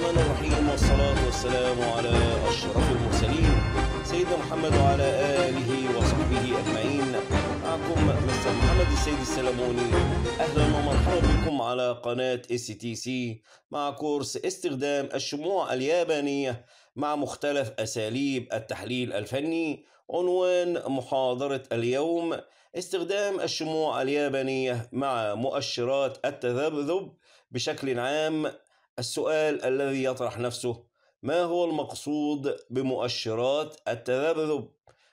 الرحمن الرحيم والصلاة والسلام على أشرف المرسلين سيدنا محمد وعلى آله وصحبه أجمعين معكم مستر محمد السيد السلموني أهلا ومرحبا بكم على قناة اس تي سي مع كورس استخدام الشموع اليابانية مع مختلف أساليب التحليل الفني عنوان محاضرة اليوم استخدام الشموع اليابانية مع مؤشرات التذبذب بشكل عام السؤال الذي يطرح نفسه ما هو المقصود بمؤشرات التذبذب؟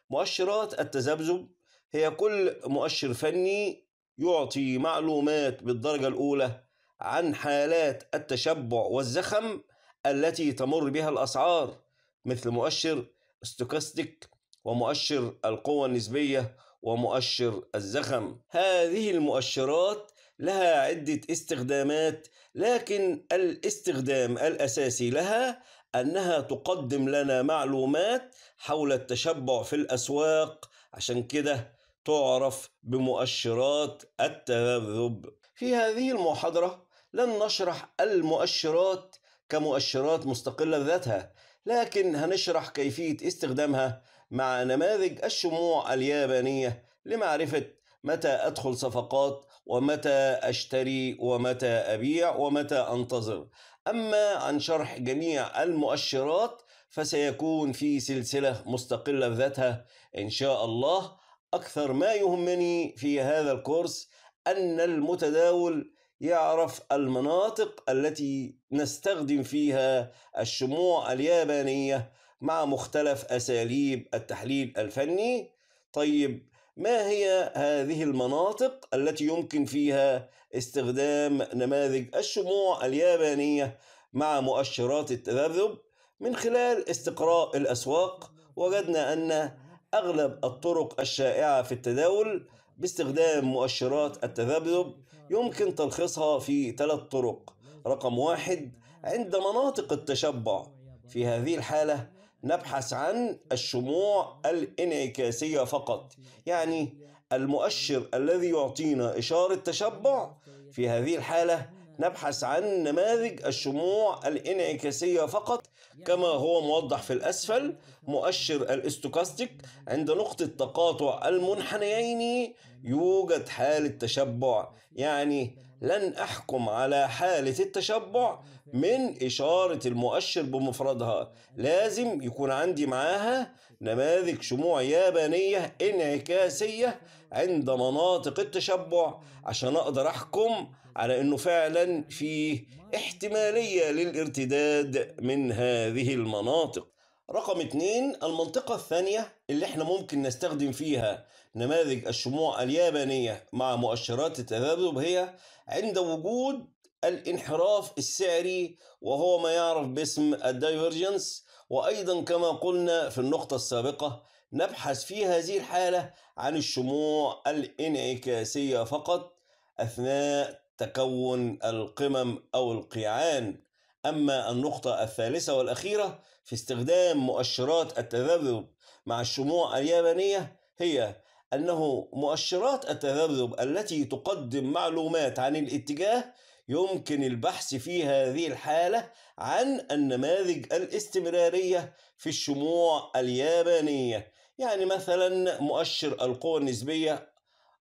مؤشرات التذبذب هي كل مؤشر فني يعطي معلومات بالدرجة الأولى عن حالات التشبع والزخم التي تمر بها الأسعار مثل مؤشر ستوكاستيك ومؤشر القوة النسبية ومؤشر الزخم هذه المؤشرات لها عدة استخدامات لكن الاستخدام الأساسي لها أنها تقدم لنا معلومات حول التشبع في الأسواق عشان كده تعرف بمؤشرات التذبذب في هذه المحاضرة لن نشرح المؤشرات كمؤشرات مستقلة ذاتها لكن هنشرح كيفية استخدامها مع نماذج الشموع اليابانية لمعرفة متى أدخل صفقات ومتى أشتري ومتى أبيع ومتى أنتظر أما عن شرح جميع المؤشرات فسيكون في سلسلة مستقلة ذاتها إن شاء الله أكثر ما يهمني في هذا الكورس أن المتداول يعرف المناطق التي نستخدم فيها الشموع اليابانية مع مختلف أساليب التحليل الفني طيب ما هي هذه المناطق التي يمكن فيها استخدام نماذج الشموع اليابانية مع مؤشرات التذبذب من خلال استقراء الأسواق وجدنا أن أغلب الطرق الشائعة في التداول باستخدام مؤشرات التذبذب يمكن تلخيصها في ثلاث طرق رقم واحد عند مناطق التشبع في هذه الحالة نبحث عن الشموع الانعكاسية فقط يعني المؤشر الذي يعطينا إشارة تشبع في هذه الحالة نبحث عن نماذج الشموع الانعكاسية فقط كما هو موضح في الأسفل مؤشر الاستوكاستيك عند نقطة تقاطع المنحنيين يوجد حالة تشبع يعني لن أحكم على حالة التشبع من إشارة المؤشر بمفردها لازم يكون عندي معاها نماذج شموع يابانية انعكاسية عند مناطق التشبع عشان أقدر أحكم على أنه فعلا فيه احتمالية للارتداد من هذه المناطق رقم اثنين المنطقة الثانية اللي احنا ممكن نستخدم فيها نماذج الشموع اليابانية مع مؤشرات التذبذب هي عند وجود الانحراف السعري وهو ما يعرف باسم الدايفرجنس وأيضا كما قلنا في النقطة السابقة نبحث في هذه الحالة عن الشموع الانعكاسية فقط أثناء تكون القمم أو القيعان أما النقطة الثالثة والأخيرة في استخدام مؤشرات التذبذب مع الشموع اليابانية هي أنه مؤشرات التذبذب التي تقدم معلومات عن الاتجاه يمكن البحث في هذه الحالة عن النماذج الاستمرارية في الشموع اليابانية يعني مثلا مؤشر القوى النسبية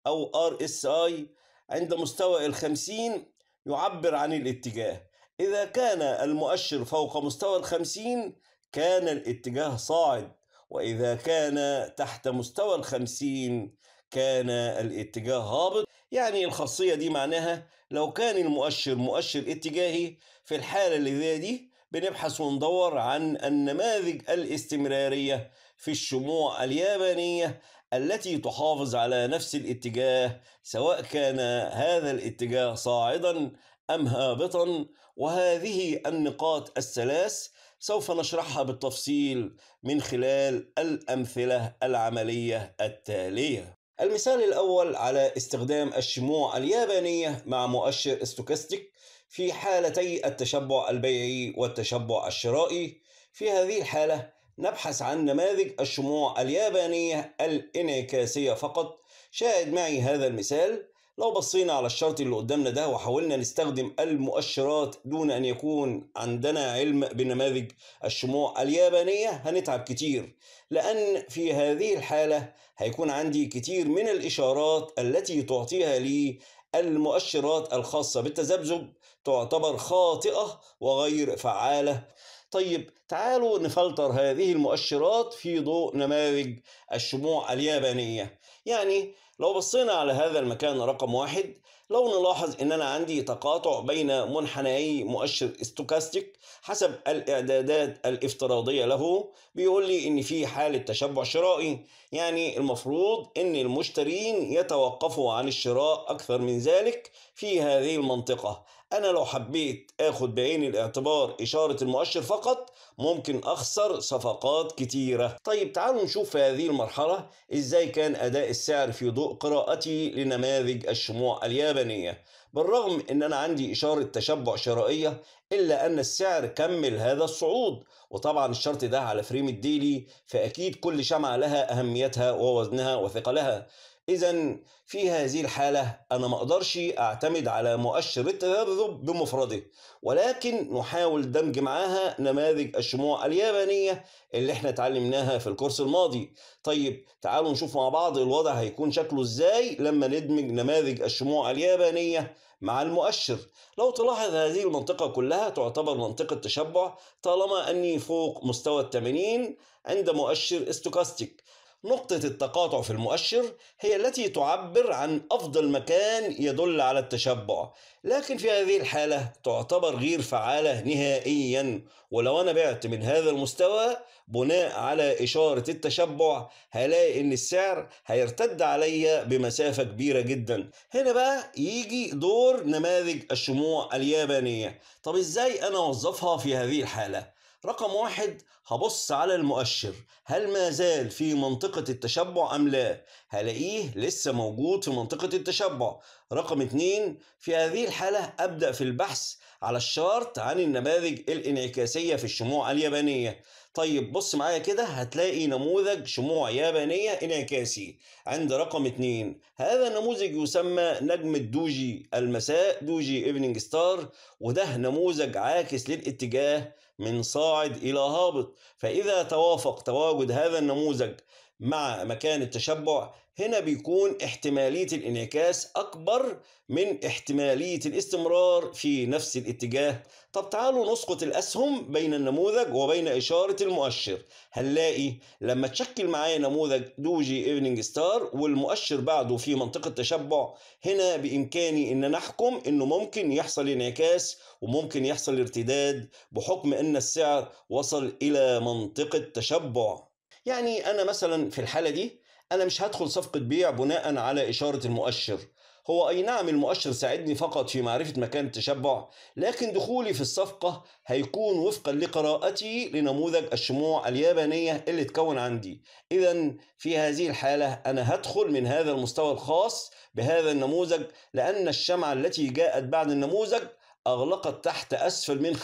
أو RSI عند مستوى الخمسين يعبر عن الاتجاه إذا كان المؤشر فوق مستوى الخمسين كان الاتجاه صاعد وإذا كان تحت مستوى الخمسين كان الاتجاه هابط يعني الخاصية دي معناها لو كان المؤشر مؤشر اتجاهي في الحالة اللي زي دي بنبحث وندور عن النماذج الاستمرارية في الشموع اليابانية التي تحافظ على نفس الاتجاه سواء كان هذا الاتجاه صاعدا أم هابطا وهذه النقاط الثلاث سوف نشرحها بالتفصيل من خلال الأمثلة العملية التالية المثال الأول على استخدام الشموع اليابانية مع مؤشر استوكاستيك في حالتي التشبع البيعي والتشبع الشرائي في هذه الحالة نبحث عن نماذج الشموع اليابانية الانعكاسية فقط شاهد معي هذا المثال لو بصينا على الشرط اللي قدامنا ده وحاولنا نستخدم المؤشرات دون أن يكون عندنا علم بنماذج الشموع اليابانية هنتعب كتير لأن في هذه الحالة هيكون عندي كتير من الإشارات التي تعطيها لي المؤشرات الخاصة بالتذبذب تعتبر خاطئة وغير فعالة طيب تعالوا نفلتر هذه المؤشرات في ضوء نماذج الشموع اليابانية يعني لو بصينا على هذا المكان رقم واحد لو نلاحظ ان انا عندي تقاطع بين منحنيي مؤشر استوكاستيك حسب الاعدادات الافتراضية له بيقول لي ان في حالة تشبع شرائي يعني المفروض ان المشترين يتوقفوا عن الشراء اكثر من ذلك في هذه المنطقة انا لو حبيت اخد بعين الاعتبار اشاره المؤشر فقط ممكن اخسر صفقات كتيره طيب تعالوا نشوف في هذه المرحله ازاي كان اداء السعر في ضوء قراءتي لنماذج الشموع اليابانيه بالرغم ان انا عندي اشاره تشبع شرائيه الا ان السعر كمل هذا الصعود وطبعا الشرط ده على فريم الديلي فاكيد كل شمعه لها اهميتها ووزنها وثقلها إذا في هذه الحالة أنا ما أقدرش أعتمد على مؤشر التذبذب بمفرده ولكن نحاول دمج معاها نماذج الشموع اليابانية اللي احنا اتعلمناها في الكورس الماضي طيب تعالوا نشوف مع بعض الوضع هيكون شكله ازاي لما ندمج نماذج الشموع اليابانية مع المؤشر لو تلاحظ هذه المنطقة كلها تعتبر منطقة تشبع طالما أني فوق مستوى الثمانين عند مؤشر استوكاستيك نقطة التقاطع في المؤشر هي التي تعبر عن أفضل مكان يدل على التشبع، لكن في هذه الحالة تعتبر غير فعالة نهائيًا، ولو أنا بعت من هذا المستوى بناء على إشارة التشبع هلاقي إن السعر هيرتد عليا بمسافة كبيرة جدا، هنا بقى يجي دور نماذج الشموع اليابانية، طب إزاي أنا أوظفها في هذه الحالة؟ رقم واحد هبص على المؤشر هل ما زال في منطقة التشبع أم لا هلاقيه لسه موجود في منطقة التشبع رقم اتنين في هذه الحالة أبدأ في البحث على الشارت عن النماذج الانعكاسية في الشموع اليابانية طيب بص معايا كده هتلاقي نموذج شموع يابانية انعكاسي عند رقم اتنين هذا النموذج يسمى نجم الدوجي المساء دوجي ايفنينج ستار وده نموذج عاكس للاتجاه من صاعد إلى هابط فإذا توافق تواجد هذا النموذج مع مكان التشبع هنا بيكون احتمالية الانعكاس أكبر من احتمالية الاستمرار في نفس الاتجاه طب تعالوا نسقط الأسهم بين النموذج وبين إشارة المؤشر هنلاقي لما تشكل معايا نموذج دوجي ايفنينج ستار والمؤشر بعده في منطقة تشبع هنا بإمكاني إن نحكم إنه ممكن يحصل انعكاس وممكن يحصل ارتداد بحكم إن السعر وصل إلى منطقة تشبع يعني أنا مثلا في الحالة دي أنا مش هدخل صفقة بيع بناء على إشارة المؤشر هو أي نعم المؤشر ساعدني فقط في معرفة مكان التشبع لكن دخولي في الصفقة هيكون وفقا لقراءتي لنموذج الشموع اليابانية اللي تكون عندي إذا في هذه الحالة أنا هدخل من هذا المستوى الخاص بهذا النموذج لأن الشمعة التي جاءت بعد النموذج أغلقت تحت أسفل من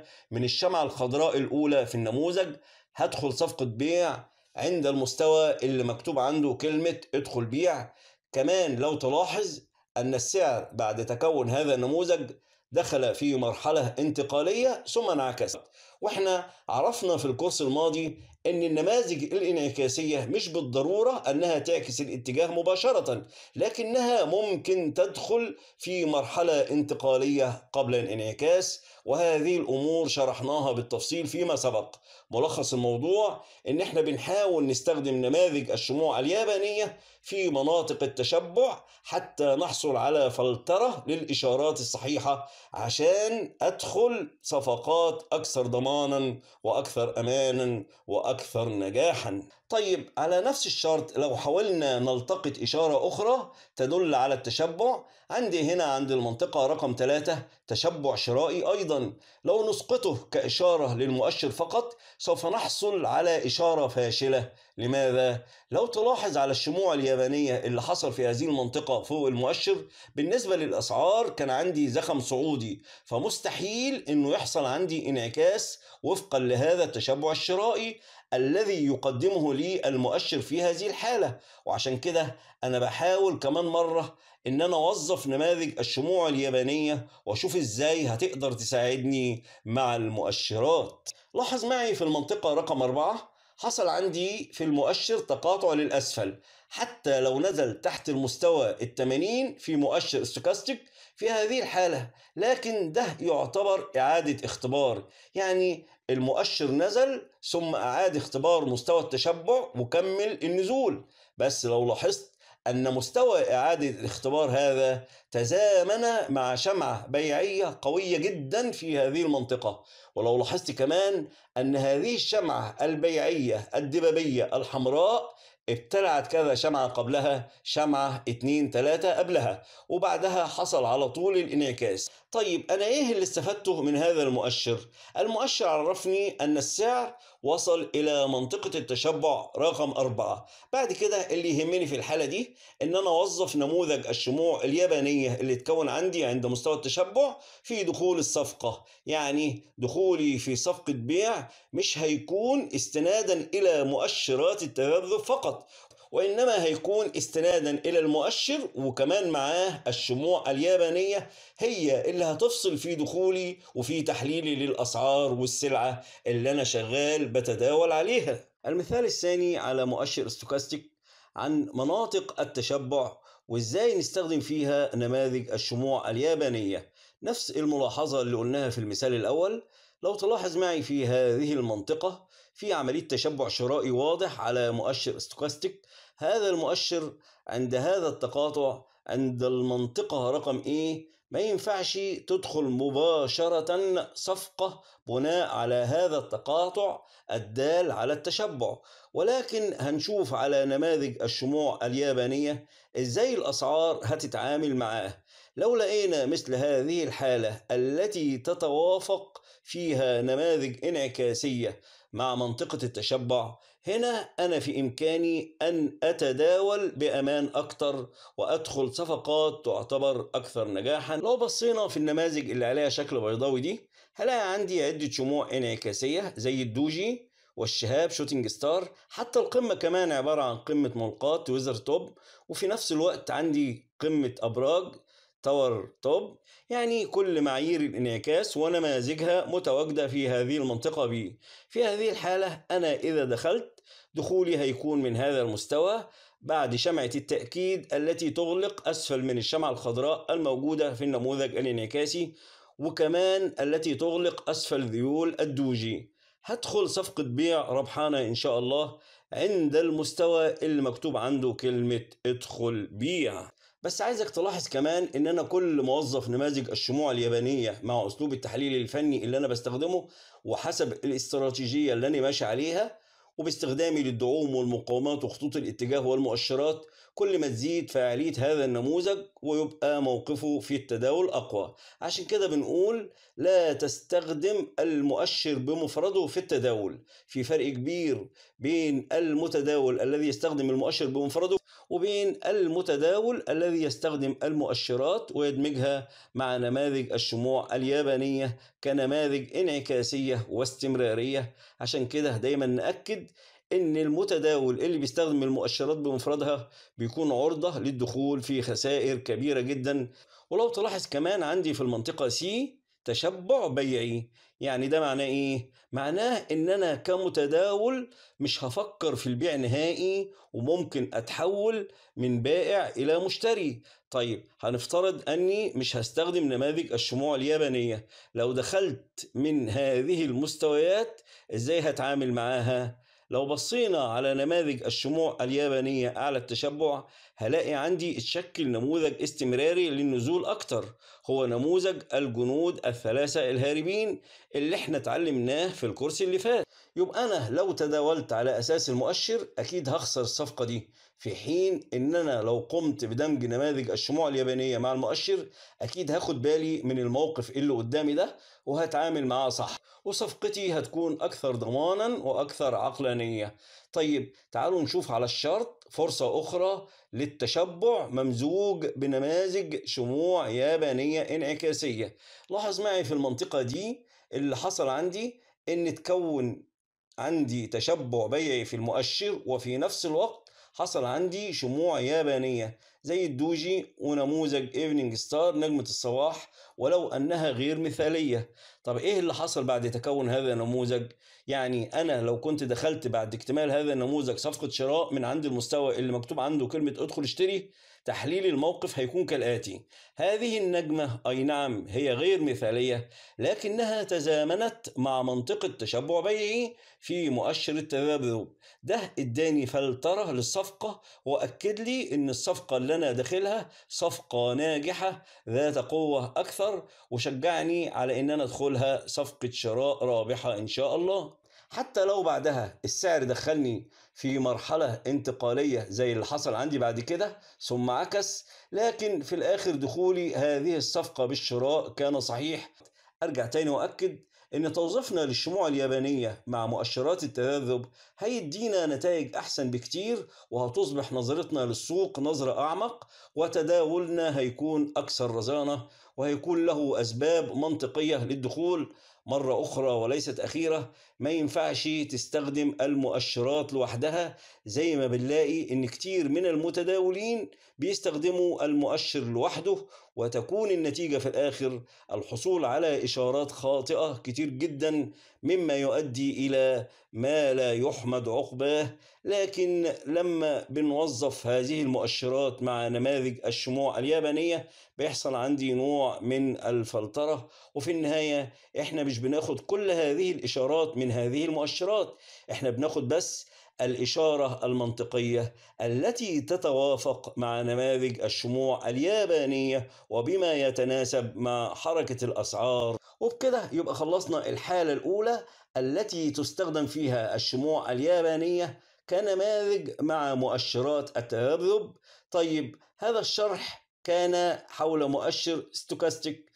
50% من الشمعة الخضراء الأولى في النموذج هدخل صفقة بيع عند المستوى اللي مكتوب عنده كلمة ادخل بيع كمان لو تلاحظ أن السعر بعد تكون هذا النموذج دخل في مرحلة انتقالية ثم انعكست واحنا عرفنا في الكورس الماضي ان النماذج الانعكاسيه مش بالضروره انها تعكس الاتجاه مباشره لكنها ممكن تدخل في مرحله انتقاليه قبل الانعكاس وهذه الامور شرحناها بالتفصيل فيما سبق ملخص الموضوع ان احنا بنحاول نستخدم نماذج الشموع اليابانيه في مناطق التشبع حتى نحصل على فلتره للاشارات الصحيحه عشان ادخل صفقات اكثر ضمان ايقانا واكثر امانا واكثر نجاحا طيب على نفس الشرط لو حاولنا نلتقط إشارة أخرى تدل على التشبع عندي هنا عند المنطقة رقم 3 تشبع شرائي أيضا لو نسقطه كإشارة للمؤشر فقط سوف نحصل على إشارة فاشلة لماذا؟ لو تلاحظ على الشموع اليابانية اللي حصل في هذه المنطقة فوق المؤشر بالنسبة للأسعار كان عندي زخم صعودي فمستحيل أنه يحصل عندي انعكاس وفقا لهذا التشبع الشرائي الذي يقدمه لي المؤشر في هذه الحالة وعشان كده أنا بحاول كمان مرة إن أنا أوظف نماذج الشموع اليابانية وأشوف إزاي هتقدر تساعدني مع المؤشرات لاحظ معي في المنطقة رقم أربعة حصل عندي في المؤشر تقاطع للأسفل حتى لو نزل تحت المستوى التمانين في مؤشر استوكاستيك في هذه الحالة لكن ده يعتبر إعادة اختبار يعني المؤشر نزل ثم أعاد اختبار مستوى التشبع وكمل النزول بس لو لاحظت أن مستوى إعادة الاختبار هذا تزامن مع شمعة بيعية قوية جدا في هذه المنطقة ولو لاحظت كمان أن هذه الشمعة البيعية الدبابية الحمراء ابتلعت كذا شمعة قبلها شمعة اتنين تلاتة قبلها وبعدها حصل على طول الانعكاس طيب أنا إيه اللي استفدته من هذا المؤشر؟ المؤشر عرفني أن السعر وصل إلى منطقة التشبع رقم أربعة بعد كده اللي يهمني في الحالة دي أن أنا أوظف نموذج الشموع اليابانية اللي تكون عندي عند مستوى التشبع في دخول الصفقة يعني دخولي في صفقة بيع مش هيكون استنادا إلى مؤشرات التذبذب فقط وإنما هيكون استنادا إلى المؤشر وكمان معاه الشموع اليابانية هي اللي هتفصل في دخولي وفي تحليلي للأسعار والسلعة اللي أنا شغال بتداول عليها المثال الثاني على مؤشر استوكاستيك عن مناطق التشبع وازاي نستخدم فيها نماذج الشموع اليابانية نفس الملاحظة اللي قلناها في المثال الأول لو تلاحظ معي في هذه المنطقة في عملية تشبع شرائي واضح على مؤشر ستوكاستيك هذا المؤشر عند هذا التقاطع عند المنطقة رقم إيه ما ينفعش تدخل مباشرة صفقة بناء على هذا التقاطع الدال على التشبع ولكن هنشوف على نماذج الشموع اليابانية ازاي الأسعار هتتعامل معاه لو لقينا مثل هذه الحالة التي تتوافق فيها نماذج انعكاسية مع منطقة التشبع هنا أنا في إمكاني أن أتداول بأمان أكثر وأدخل صفقات تعتبر أكثر نجاحا لو بصينا في النماذج اللي عليها شكل بيضاوي دي هلاقي عندي عدة شموع انعكاسية زي الدوجي والشهاب شوتينج ستار حتى القمة كمان عبارة عن قمة ملقاة ويزر توب وفي نفس الوقت عندي قمة أبراج تاور توب يعني كل معايير الانعكاس ونماذجها متواجدة في هذه المنطقة بي في هذه الحالة أنا إذا دخلت دخولي هيكون من هذا المستوى بعد شمعة التأكيد التي تغلق أسفل من الشمعة الخضراء الموجودة في النموذج الانعكاسي وكمان التي تغلق أسفل ذيول الدوجي هدخل صفقة بيع ربحانة إن شاء الله عند المستوى اللي مكتوب عنده كلمة ادخل بيع بس عايزك تلاحظ كمان ان انا كل موظف نماذج الشموع اليابانيه مع اسلوب التحليل الفني اللي انا بستخدمه وحسب الاستراتيجيه اللي انا ماشي عليها وباستخدامي للدعوم والمقاومات وخطوط الاتجاه والمؤشرات كل ما تزيد فعالية هذا النموذج ويبقى موقفه في التداول أقوى عشان كده بنقول لا تستخدم المؤشر بمفرده في التداول في فرق كبير بين المتداول الذي يستخدم المؤشر بمفرده وبين المتداول الذي يستخدم المؤشرات ويدمجها مع نماذج الشموع اليابانية كنماذج انعكاسية واستمرارية عشان كده دايما نأكد ان المتداول اللي بيستخدم المؤشرات بمفردها بيكون عرضة للدخول في خسائر كبيرة جدا ولو تلاحظ كمان عندي في المنطقة سي تشبع بيعي يعني ده معناه ايه معناه ان انا كمتداول مش هفكر في البيع نهائي وممكن اتحول من بائع الى مشتري طيب هنفترض اني مش هستخدم نماذج الشموع اليابانيه لو دخلت من هذه المستويات ازاي هتعامل معاها لو بصينا على نماذج الشموع اليابانية أعلى التشبع هلاقي عندي اتشكل نموذج استمراري للنزول أكتر هو نموذج الجنود الثلاثة الهاربين اللي احنا اتعلمناه في الكورس اللي فات يبقى أنا لو تداولت على أساس المؤشر أكيد هخسر الصفقة دي في حين إن أنا لو قمت بدمج نماذج الشموع اليابانية مع المؤشر أكيد هاخد بالي من الموقف اللي قدامي ده وهتعامل معاه صح وصفقتي هتكون أكثر ضمانا وأكثر عقلانية طيب تعالوا نشوف على الشرط فرصة أخرى للتشبع ممزوج بنماذج شموع يابانية انعكاسية لاحظ معي في المنطقة دي اللي حصل عندي ان تكون عندي تشبع بيعي في المؤشر وفي نفس الوقت حصل عندي شموع يابانية زي الدوجي ونموذج ايفنينج ستار نجمة الصباح ولو أنها غير مثالية طب إيه اللي حصل بعد تكون هذا النموذج؟ يعني أنا لو كنت دخلت بعد اكتمال هذا النموذج صفقة شراء من عند المستوى اللي مكتوب عنده كلمة ادخل اشتري تحليل الموقف هيكون كالآتي هذه النجمة أي نعم هي غير مثالية لكنها تزامنت مع منطقة تشبع بيعي في مؤشر التذبذب ده اداني فلترة للصفقة وأكد لي إن الصفقة اللي أنا داخلها صفقة ناجحة ذات قوة أكثر وشجعني على إن أنا أدخلها صفقة شراء رابحة إن شاء الله حتى لو بعدها السعر دخلني في مرحلة انتقالية زي اللي حصل عندي بعد كده ثم عكس لكن في الآخر دخولي هذه الصفقة بالشراء كان صحيح أرجع تاني وأكد إن توظيفنا للشموع اليابانية مع مؤشرات التذبذب هيدينا نتائج أحسن بكتير وهتصبح نظرتنا للسوق نظرة أعمق وتداولنا هيكون أكثر رزانة وهيكون له أسباب منطقية للدخول مرة أخرى وليست أخيرة ما ينفعش تستخدم المؤشرات لوحدها زي ما بنلاقي ان كتير من المتداولين بيستخدموا المؤشر لوحده وتكون النتيجة في الاخر الحصول على اشارات خاطئة كتير جدا مما يؤدي الى ما لا يحمد عقباه لكن لما بنوظف هذه المؤشرات مع نماذج الشموع اليابانية بيحصل عندي نوع من الفلترة وفي النهاية احنا مش بناخد كل هذه الاشارات من هذه المؤشرات احنا بناخد بس الإشارة المنطقية التي تتوافق مع نماذج الشموع اليابانية وبما يتناسب مع حركة الأسعار وبكده يبقى خلصنا الحالة الأولى التي تستخدم فيها الشموع اليابانية كنماذج مع مؤشرات التذبذب طيب هذا الشرح كان حول مؤشر ستوكاستيك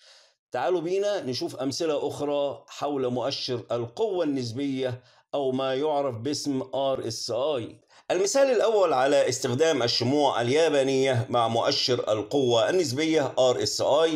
تعالوا بينا نشوف أمثلة أخرى حول مؤشر القوة النسبية أو ما يعرف باسم RSI المثال الأول على استخدام الشموع اليابانية مع مؤشر القوة النسبية RSI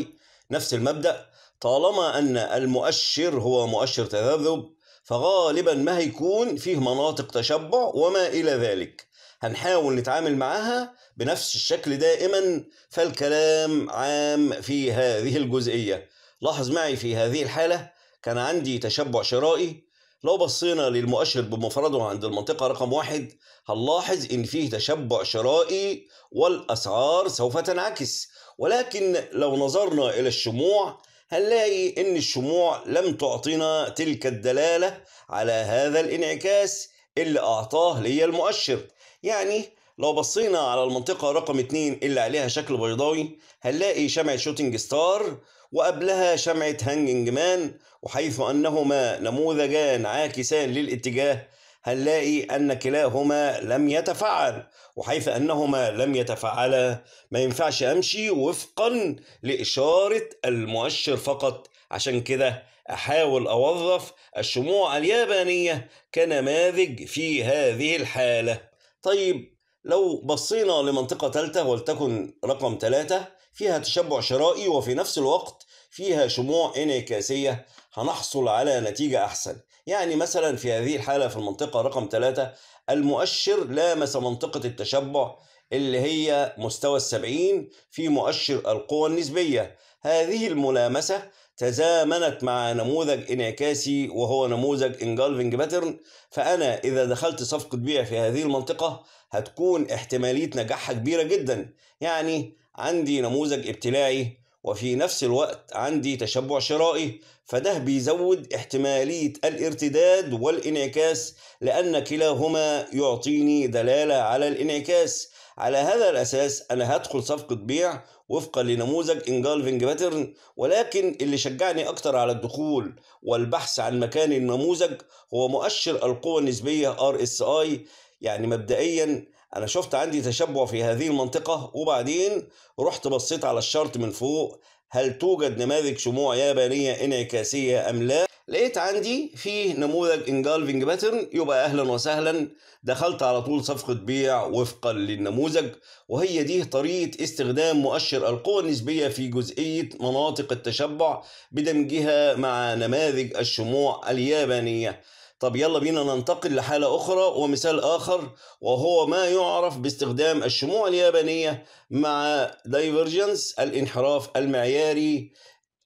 نفس المبدأ طالما أن المؤشر هو مؤشر تذبذب فغالبا ما هيكون فيه مناطق تشبع وما إلى ذلك هنحاول نتعامل معها بنفس الشكل دائما فالكلام عام في هذه الجزئية لاحظ معي في هذه الحالة كان عندي تشبع شرائي لو بصينا للمؤشر بمفرده عند المنطقة رقم واحد هنلاحظ إن فيه تشبع شرائي والأسعار سوف تنعكس ولكن لو نظرنا إلى الشموع هنلاقي إن الشموع لم تعطينا تلك الدلالة على هذا الانعكاس اللي أعطاه لي المؤشر يعني لو بصينا على المنطقة رقم 2 اللي عليها شكل بيضاوي هنلاقي شمعة شوتينج ستار وقبلها شمعة هانجنج مان وحيث أنهما نموذجان عاكسان للاتجاه هنلاقي أن كلاهما لم يتفعل وحيث أنهما لم يتفعلا ما ينفعش أمشي وفقا لإشارة المؤشر فقط عشان كده أحاول أوظف الشموع اليابانية كنماذج في هذه الحالة طيب لو بصينا لمنطقة ثالثة ولتكن رقم ثلاثة فيها تشبع شرائي وفي نفس الوقت فيها شموع انعكاسية هنحصل على نتيجة أحسن يعني مثلا في هذه الحالة في المنطقة رقم ثلاثة المؤشر لامس منطقة التشبع اللي هي مستوى السبعين في مؤشر القوى النسبية هذه الملامسة تزامنت مع نموذج انعكاسي وهو نموذج انجلفنج باترن فانا اذا دخلت صفقه بيع في هذه المنطقه هتكون احتماليه نجاحها كبيره جدا يعني عندي نموذج ابتلاعي وفي نفس الوقت عندي تشبع شرائي فده بيزود احتمالية الارتداد والانعكاس لأن كلاهما يعطيني دلالة على الانعكاس على هذا الأساس أنا هدخل صفقة بيع وفقا لنموذج انجالفنج باترن ولكن اللي شجعني اكتر على الدخول والبحث عن مكان النموذج هو مؤشر القوى النسبيه ار اس اي يعني مبدئيا انا شفت عندي تشبع في هذه المنطقه وبعدين رحت بصيت على الشرط من فوق هل توجد نماذج شموع يابانيه انعكاسيه ام لا لقيت عندي فيه نموذج انجالفنج باترن يبقى اهلا وسهلا دخلت على طول صفقة بيع وفقا للنموذج وهي دي طريقة استخدام مؤشر القوى النسبية في جزئية مناطق التشبع بدمجها مع نماذج الشموع اليابانية طب يلا بينا ننتقل لحالة أخرى ومثال آخر وهو ما يعرف باستخدام الشموع اليابانية مع دايفرجنس الانحراف المعياري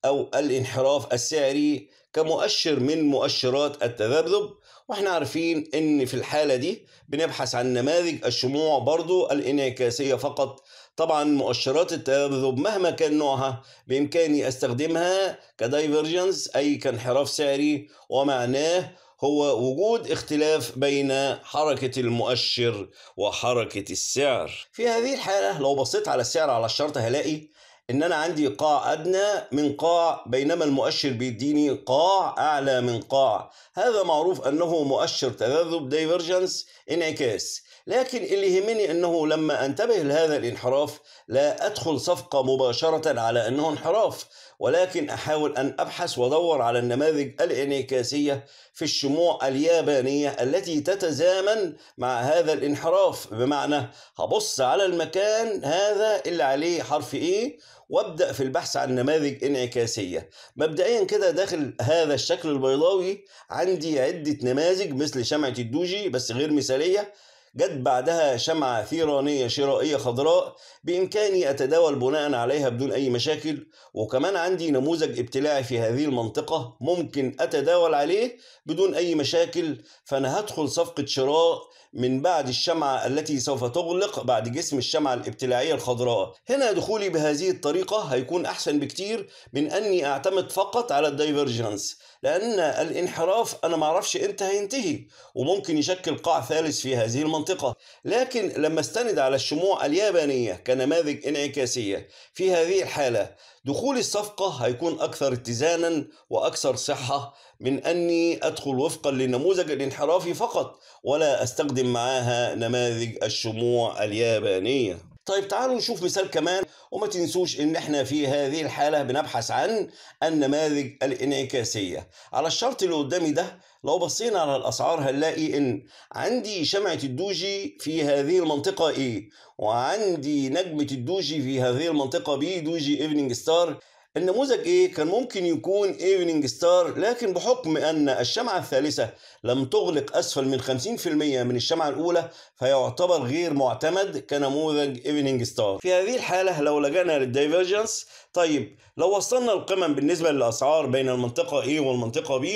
أو الانحراف السعري كمؤشر من مؤشرات التذبذب واحنا عارفين ان في الحالة دي بنبحث عن نماذج الشموع برضو الانعكاسية فقط طبعا مؤشرات التذبذب مهما كان نوعها بامكاني استخدمها كدايفرجنس اي كانحراف سعري ومعناه هو وجود اختلاف بين حركة المؤشر وحركة السعر في هذه الحالة لو بصيت على السعر على الشرط هلاقي ان انا عندي قاع ادنى من قاع بينما المؤشر بيديني قاع اعلى من قاع هذا معروف انه مؤشر تذبذب دايفرجنس انعكاس لكن اللي يهمني انه لما انتبه لهذا الانحراف لا ادخل صفقه مباشره على انه انحراف ولكن احاول ان ابحث وادور على النماذج الانعكاسيه في الشموع اليابانيه التي تتزامن مع هذا الانحراف بمعنى هبص على المكان هذا اللي عليه حرف ايه وابدأ في البحث عن نماذج انعكاسية مبدئيا كده داخل هذا الشكل البيضاوي عندي عدة نماذج مثل شمعة الدوجي بس غير مثالية جت بعدها شمعة ثيرانية شرائية خضراء بإمكاني أتداول بناء عليها بدون أي مشاكل وكمان عندي نموذج ابتلاعي في هذه المنطقة ممكن أتداول عليه بدون أي مشاكل فأنا هدخل صفقة شراء من بعد الشمعة التي سوف تغلق بعد جسم الشمعة الابتلاعية الخضراء هنا دخولي بهذه الطريقة هيكون أحسن بكتير من أني أعتمد فقط على الدايفرجنس لأن الانحراف أنا معرفش إمتى هينتهي وممكن يشكل قاع ثالث في هذه المنطقة لكن لما استند على الشموع اليابانية كنماذج انعكاسية في هذه الحالة دخول الصفقة هيكون أكثر اتزانا وأكثر صحة من أني أدخل وفقا للنموذج الانحرافي فقط ولا أستخدم معاها نماذج الشموع اليابانية طيب تعالوا نشوف مثال كمان وما تنسوش ان احنا في هذه الحالة بنبحث عن النماذج الانعكاسية على الشرط اللي قدامي ده لو بصينا على الاسعار هنلاقي ان عندي شمعة الدوجي في هذه المنطقة A وعندي نجمة الدوجي في هذه المنطقة B دوجي ايفنينج ستار النموذج ايه كان ممكن يكون ايفنينج ستار لكن بحكم ان الشمعة الثالثة لم تغلق اسفل من 50% من الشمعة الاولى فيعتبر غير معتمد كنموذج ايفنينج ستار في هذه الحالة لو لجأنا للدايفرجنس طيب لو وصلنا القمم بالنسبة للاسعار بين المنطقة A والمنطقة B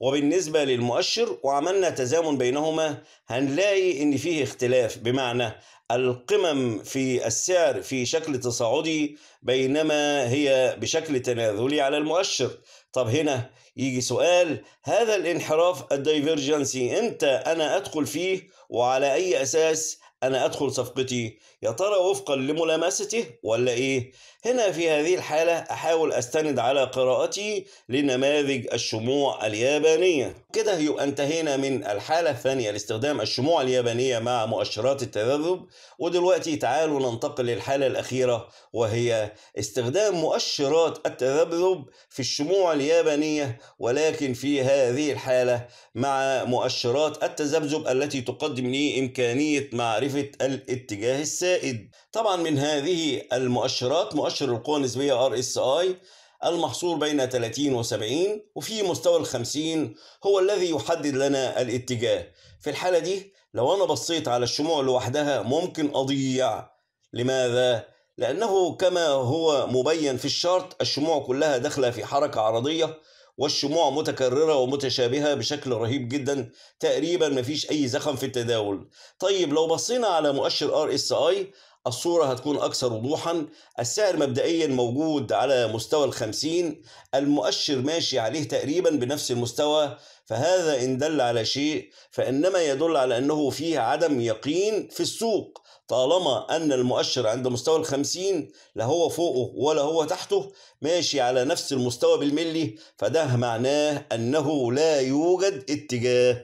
وبالنسبة للمؤشر وعملنا تزامن بينهما هنلاقي إن فيه اختلاف بمعنى القمم في السعر في شكل تصاعدي بينما هي بشكل تنازلي على المؤشر طب هنا يجي سؤال هذا الانحراف الدايفرجنسي امتى انا ادخل فيه وعلى اي اساس انا ادخل صفقتي يا ترى وفقا لملامسته ولا إيه؟ هنا في هذه الحالة أحاول أستند على قراءتي لنماذج الشموع اليابانية كده يبقى انتهينا من الحالة الثانية لاستخدام الشموع اليابانية مع مؤشرات التذبذب ودلوقتي تعالوا ننتقل للحالة الأخيرة وهي استخدام مؤشرات التذبذب في الشموع اليابانية ولكن في هذه الحالة مع مؤشرات التذبذب التي تقدم لي إمكانية معرفة الاتجاه السابق. زائد طبعا من هذه المؤشرات مؤشر القوى النسبية ار اس اي المحصور بين 30 و 70 وفي مستوى ال 50 هو الذي يحدد لنا الاتجاه في الحالة دي لو أنا بصيت على الشموع لوحدها ممكن أضيع لماذا؟ لأنه كما هو مبين في الشارت الشموع كلها داخلة في حركة عرضية والشموع متكررة ومتشابهة بشكل رهيب جدا تقريبا مفيش أي زخم في التداول طيب لو بصينا على مؤشر ار اس اي الصورة هتكون أكثر وضوحا السعر مبدئيا موجود على مستوى الخمسين المؤشر ماشي عليه تقريبا بنفس المستوى فهذا إن دل على شيء فإنما يدل على أنه فيه عدم يقين في السوق طالما أن المؤشر عند مستوى الخمسين لا هو فوقه ولا هو تحته ماشي على نفس المستوى بالملي فده معناه أنه لا يوجد اتجاه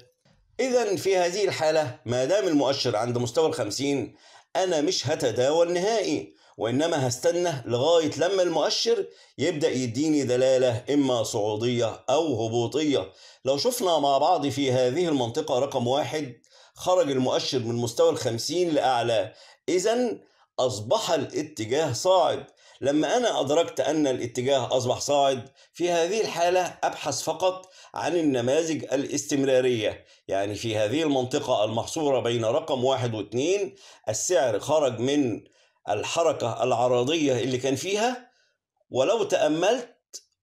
إذا في هذه الحالة ما دام المؤشر عند مستوى الخمسين أنا مش هتداول نهائي وإنما هستنى لغاية لما المؤشر يبدأ يديني دلالة إما صعودية أو هبوطية لو شفنا مع بعض في هذه المنطقة رقم واحد خرج المؤشر من مستوى الخمسين لأعلى إذا أصبح الاتجاه صاعد لما أنا أدركت أن الاتجاه أصبح صاعد في هذه الحالة أبحث فقط عن النماذج الاستمرارية يعني في هذه المنطقة المحصورة بين رقم واحد واثنين السعر خرج من الحركة العرضية اللي كان فيها ولو تأملت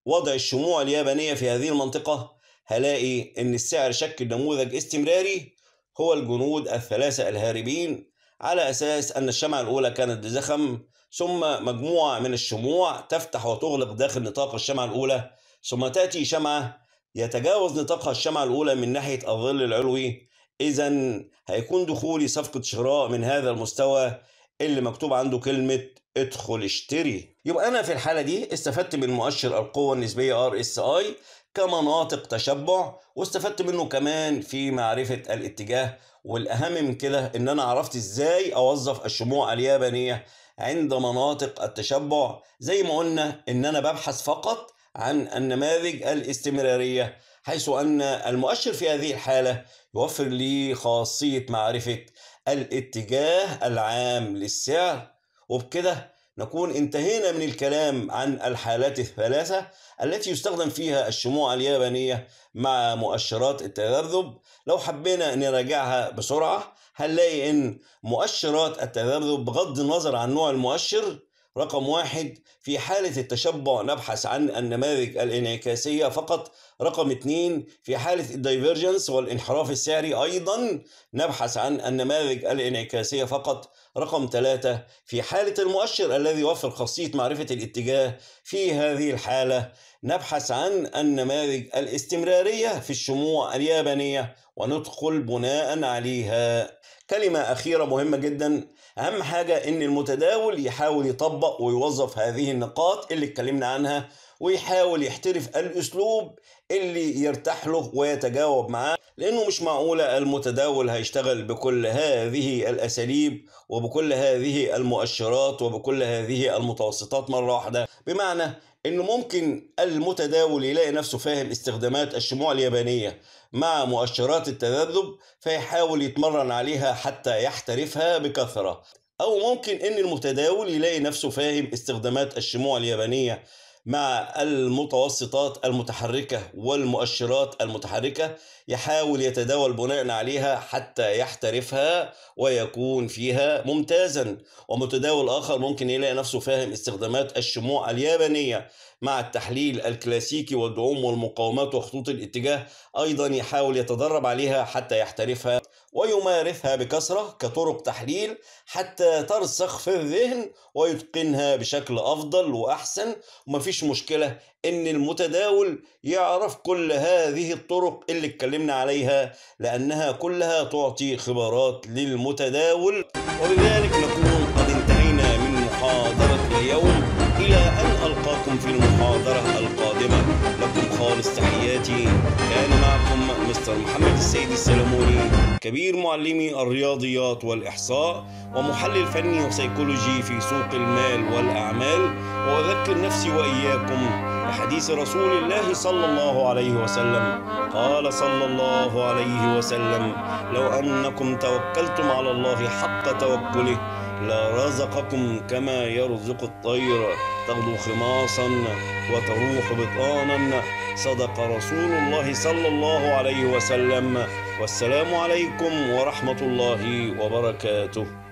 وضع الشموع اليابانية في هذه المنطقة هلاقي إن السعر شكل نموذج استمراري هو الجنود الثلاثة الهاربين على أساس أن الشمعة الأولى كانت بزخم ثم مجموعة من الشموع تفتح وتغلق داخل نطاق الشمعة الأولى ثم تأتي شمعة يتجاوز نطاقها الشمعة الأولى من ناحية الظل العلوي إذا هيكون دخولي صفقة شراء من هذا المستوى اللي مكتوب عنده كلمة ادخل اشتري يبقى أنا في الحالة دي استفدت من مؤشر القوة النسبية RSI كمناطق تشبع واستفدت منه كمان في معرفة الاتجاه والأهم من كده إن أنا عرفت إزاي أوظف الشموع اليابانية عند مناطق التشبع زي ما قلنا إن أنا ببحث فقط عن النماذج الاستمرارية حيث أن المؤشر في هذه الحالة يوفر لي خاصية معرفة الاتجاه العام للسعر وبكده نكون انتهينا من الكلام عن الحالات الثلاثة التي يستخدم فيها الشموع اليابانية مع مؤشرات التذبذب لو حبينا نراجعها بسرعة هنلاقي إن مؤشرات التذبذب بغض النظر عن نوع المؤشر رقم واحد في حالة التشبع نبحث عن النماذج الانعكاسية فقط رقم اثنين في حالة الدايفرجنس والانحراف السعري أيضا نبحث عن النماذج الانعكاسية فقط رقم ثلاثة في حالة المؤشر الذي يوفر خاصية معرفة الاتجاه في هذه الحالة نبحث عن النماذج الاستمرارية في الشموع اليابانية وندخل بناء عليها كلمة أخيرة مهمة جدا أهم حاجة إن المتداول يحاول يطبق ويوظف هذه النقاط اللي اتكلمنا عنها ويحاول يحترف الأسلوب اللي يرتاح له ويتجاوب معاه لأنه مش معقولة المتداول هيشتغل بكل هذه الأساليب وبكل هذه المؤشرات وبكل هذه المتوسطات مرة واحدة بمعنى انه ممكن المتداول يلاقي نفسه فاهم استخدامات الشموع اليابانيه مع مؤشرات التذبذب فيحاول يتمرن عليها حتى يحترفها بكثره او ممكن ان المتداول يلاقي نفسه فاهم استخدامات الشموع اليابانيه مع المتوسطات المتحركة والمؤشرات المتحركة يحاول يتداول بناء عليها حتى يحترفها ويكون فيها ممتازا ومتداول آخر ممكن يلاقي نفسه فاهم استخدامات الشموع اليابانية مع التحليل الكلاسيكي والدعوم والمقاومات وخطوط الاتجاه أيضا يحاول يتدرب عليها حتى يحترفها ويمارسها بكثرة كطرق تحليل حتى ترسخ في الذهن ويتقنها بشكل أفضل وأحسن ومفيش مشكلة إن المتداول يعرف كل هذه الطرق اللي اتكلمنا عليها لأنها كلها تعطي خبرات للمتداول وبذلك نكون قد انتهينا من محاضرة المحاضرة القادمة لكم خالص تحياتي كان معكم مستر محمد السيد السلموني كبير معلمي الرياضيات والإحصاء ومحلل فني وسيكولوجي في سوق المال والأعمال وأذكر نفسي وإياكم بحديث رسول الله صلى الله عليه وسلم قال صلى الله عليه وسلم لو أنكم توكلتم على الله حق توكله لرزقكم كما يرزق الطير تغدو خماصا وتروح بطانا صدق رسول الله صلى الله عليه وسلم والسلام عليكم ورحمة الله وبركاته